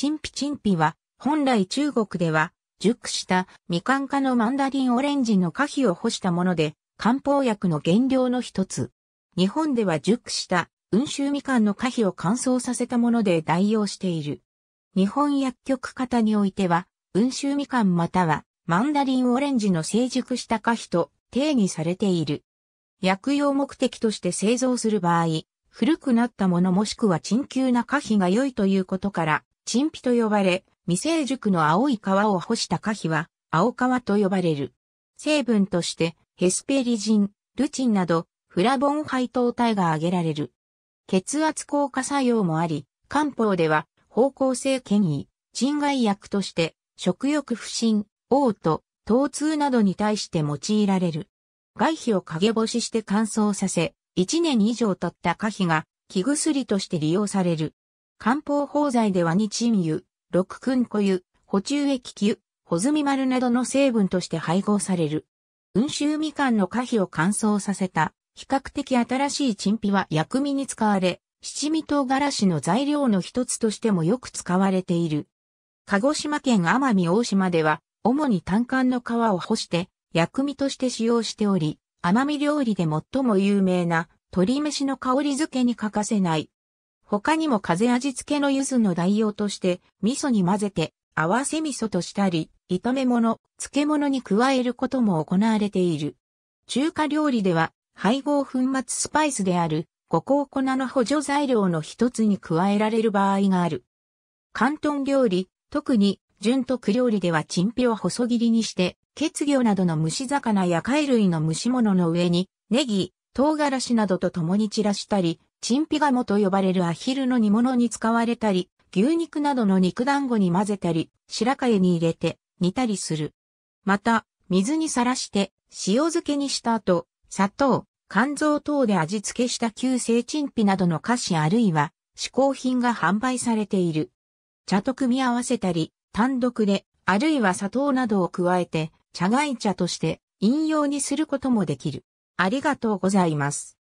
チンピチンピは、本来中国では、熟したみかん科のマンダリンオレンジの果皮を干したもので、漢方薬の原料の一つ。日本では熟した温州みかんの果皮を乾燥させたもので代用している。日本薬局方においては、温州みかんまたはマンダリンオレンジの成熟した果皮と定義されている。薬用目的として製造する場合、古くなったものもしくは陳旧な果皮が良いということから、陳皮と呼ばれ、未成熟の青い皮を干した果皮は、青皮と呼ばれる。成分として、ヘスペリジン、ルチンなど、フラボン配糖体が挙げられる。血圧効果作用もあり、漢方では、方向性権威、鎮害薬として、食欲不振、嘔吐、疼痛などに対して用いられる。外皮を陰干しして乾燥させ、1年以上経った果皮が、気薬として利用される。漢方法剤ではニチン油、六君固油、補充液球、ホズミ丸などの成分として配合される。温州みかんの果皮を乾燥させた、比較的新しい陳皮は薬味に使われ、七味唐辛子の材料の一つとしてもよく使われている。鹿児島県奄美大島では、主に単管の皮を干して、薬味として使用しており、奄美料理で最も有名な、鶏飯の香り付けに欠かせない、他にも風味付けの柚子の代用として、味噌に混ぜて、合わせ味噌としたり、炒め物、漬物に加えることも行われている。中華料理では、配合粉末スパイスである、五香粉の補助材料の一つに加えられる場合がある。広東料理、特に、純徳料理では陳皮を細切りにして、血魚などの蒸し魚や貝類の蒸し物の上に、ネギ、唐辛子などと共に散らしたり、チンピガモと呼ばれるアヒルの煮物に使われたり、牛肉などの肉団子に混ぜたり、白粥に入れて煮たりする。また、水にさらして塩漬けにした後、砂糖、肝臓等で味付けした旧製チンピなどの菓子あるいは、嗜好品が販売されている。茶と組み合わせたり、単独で、あるいは砂糖などを加えて、茶外茶として飲用にすることもできる。ありがとうございます。